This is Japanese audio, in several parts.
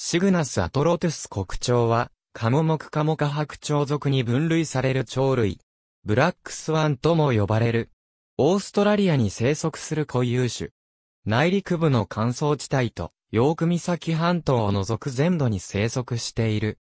シグナス・アトロトゥス国鳥は、カモクカモカ白鳥族に分類される鳥類。ブラックスワンとも呼ばれる。オーストラリアに生息する固有種。内陸部の乾燥地帯と、ヨーク岬半島を除く全土に生息している。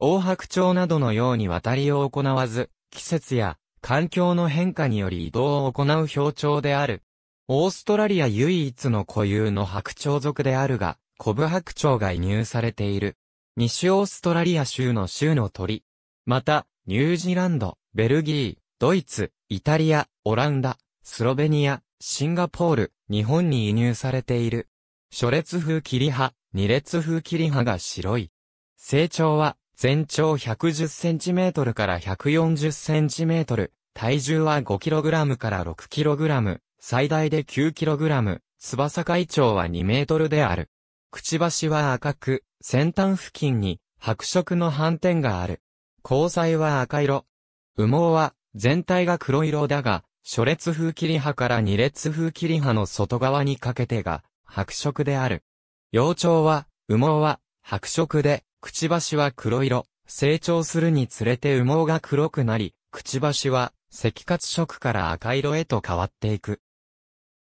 大白鳥などのように渡りを行わず、季節や環境の変化により移動を行う標鳥である。オーストラリア唯一の固有の白鳥族であるが、コブハクチョウが移入されている。西オーストラリア州の州の鳥。また、ニュージーランド、ベルギー、ドイツ、イタリア、オランダ、スロベニア、シンガポール、日本に移入されている。初列風切り葉、二列風切り葉が白い。成長は全長1 1 0トルから1 4 0トル。体重は5ラムから6ラム。最大で9ラム。翼海長は2ルである。くちばしは赤く、先端付近に白色の斑点がある。交際は赤色。羽毛は全体が黒色だが、初列風切り葉から二列風切り葉の外側にかけてが白色である。幼鳥は、羽毛は白色で、くちばしは黒色。成長するにつれて羽毛が黒くなり、くちばしは赤褐色から赤色へと変わっていく。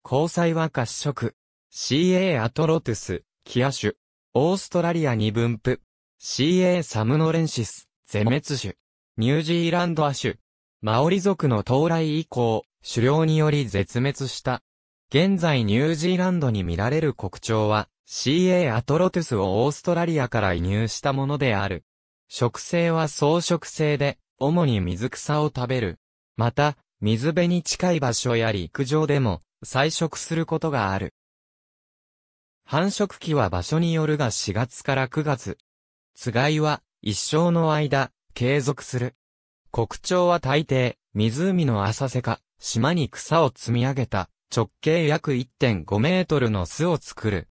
交際は褐色。CA アトロトゥス、キア種。オーストラリアに分布。CA サムノレンシス、ゼ滅種。ニュージーランドア種。マオリ族の到来以降、狩猟により絶滅した。現在ニュージーランドに見られる国鳥は、CA アトロトゥスをオーストラリアから移入したものである。食性は草食性で、主に水草を食べる。また、水辺に近い場所や陸上でも、採食することがある。繁殖期は場所によるが4月から9月。つがいは一生の間、継続する。国鳥は大抵、湖の浅瀬か、島に草を積み上げた、直径約1.5メートルの巣を作る。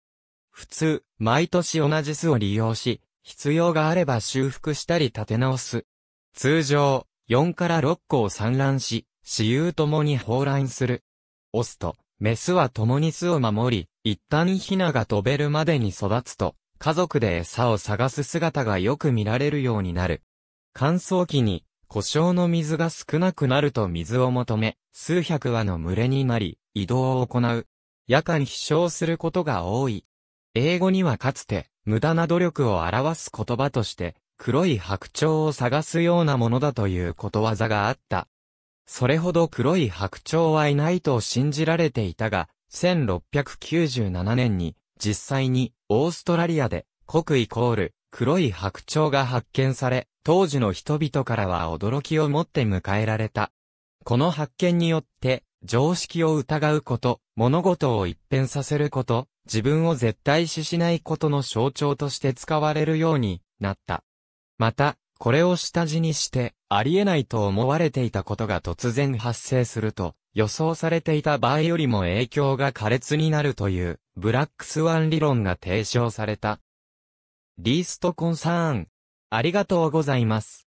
普通、毎年同じ巣を利用し、必要があれば修復したり立て直す。通常、4から6個を産卵し、私有ともに放卵する。オスとメスは共に巣を守り、一旦ヒナが飛べるまでに育つと、家族で餌を探す姿がよく見られるようになる。乾燥期に、故障の水が少なくなると水を求め、数百羽の群れになり、移動を行う。夜間飛翔することが多い。英語にはかつて、無駄な努力を表す言葉として、黒い白鳥を探すようなものだということわざがあった。それほど黒い白鳥はいないと信じられていたが、1697年に実際にオーストラリアで国イコール黒い白鳥が発見され、当時の人々からは驚きを持って迎えられた。この発見によって、常識を疑うこと、物事を一変させること、自分を絶対視しないことの象徴として使われるようになった。また、これを下地にして、ありえないと思われていたことが突然発生すると、予想されていた場合よりも影響が苛烈になるという、ブラックスワン理論が提唱された。リーストコンサーン。ありがとうございます。